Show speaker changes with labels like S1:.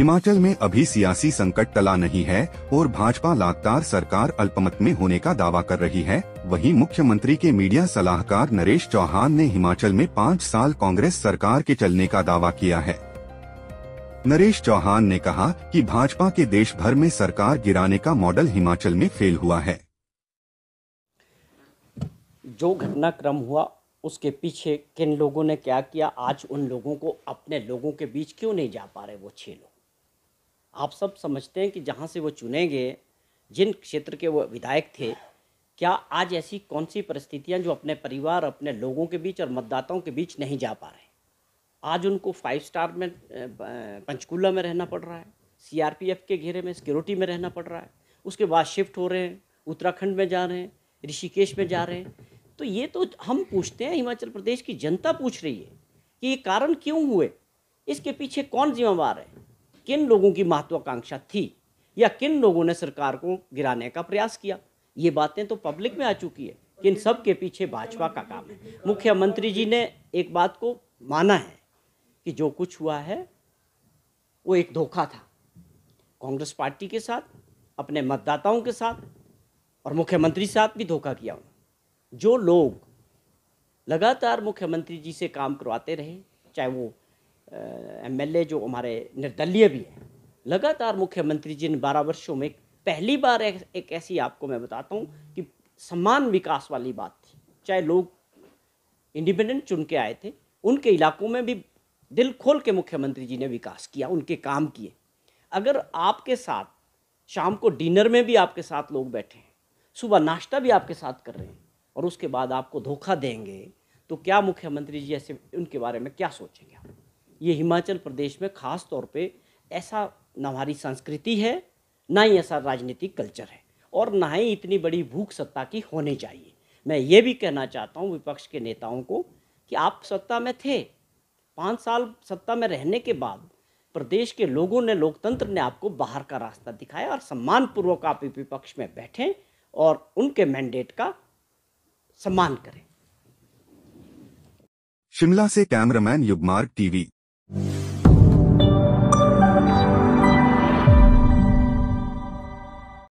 S1: हिमाचल में अभी सियासी संकट टला नहीं है और भाजपा लगातार सरकार अल्पमत में होने का दावा कर रही है वहीं मुख्यमंत्री के मीडिया सलाहकार नरेश चौहान ने हिमाचल में पाँच साल कांग्रेस सरकार के चलने का दावा किया है नरेश चौहान ने कहा कि भाजपा के देश भर में सरकार गिराने का मॉडल हिमाचल में फेल हुआ है
S2: जो घटनाक्रम हुआ उसके पीछे किन लोगों ने क्या किया आज उन लोगों को अपने लोगों के बीच क्यों नहीं जा पा रहे वो छह लोग आप सब समझते हैं कि जहाँ से वो चुनेंगे जिन क्षेत्र के वो विधायक थे क्या आज ऐसी कौन सी परिस्थितियाँ जो अपने परिवार अपने लोगों के बीच और मतदाताओं के बीच नहीं जा पा रहे आज उनको फाइव स्टार में पंचकूला में रहना पड़ रहा है सीआरपीएफ के घेरे में सिक्योरिटी में रहना पड़ रहा है उसके बाद शिफ्ट हो रहे हैं उत्तराखंड में जा रहे हैं ऋषिकेश में जा रहे हैं तो ये तो हम पूछते हैं हिमाचल प्रदेश की जनता पूछ रही है कि ये कारण क्यों हुए इसके पीछे कौन जिम्मेवार है किन लोगों की महत्वाकांक्षा थी या किन लोगों ने सरकार को गिराने का प्रयास किया ये बातें तो पब्लिक में आ चुकी है कि इन सब के पीछे भाजपा का काम है मुख्यमंत्री जी ने एक बात को माना है कि जो कुछ हुआ है वो एक धोखा था कांग्रेस पार्टी के साथ अपने मतदाताओं के साथ और मुख्यमंत्री साथ भी धोखा किया जो लोग लगातार मुख्यमंत्री जी से काम करवाते रहे चाहे वो एमएलए जो हमारे निर्दलीय भी हैं लगातार मुख्यमंत्री जी ने बारह वर्षों में पहली बार एक, एक ऐसी आपको मैं बताता हूँ कि समान विकास वाली बात थी चाहे लोग इंडिपेंडेंट चुन के आए थे उनके इलाकों में भी दिल खोल के मुख्यमंत्री जी ने विकास किया उनके काम किए अगर आपके साथ शाम को डिनर में भी आपके साथ लोग बैठे हैं सुबह नाश्ता भी आपके साथ कर रहे हैं और उसके बाद आपको धोखा देंगे तो क्या मुख्यमंत्री जी ऐसे उनके बारे में क्या सोचेंगे ये हिमाचल प्रदेश में ख़ास तौर पे ऐसा न हमारी संस्कृति है ना ही ऐसा राजनीतिक कल्चर है और ना ही इतनी बड़ी भूख सत्ता की होनी चाहिए मैं ये भी कहना चाहता हूँ विपक्ष के नेताओं को कि आप सत्ता में थे पाँच साल सत्ता में रहने के बाद प्रदेश के लोगों ने लोकतंत्र ने आपको बाहर का रास्ता दिखाया और सम्मानपूर्वक आप विपक्ष में बैठें और उनके मैंडेट का सम्मान करें
S1: शिमला से कैमरामैन युगमार्ग टीवी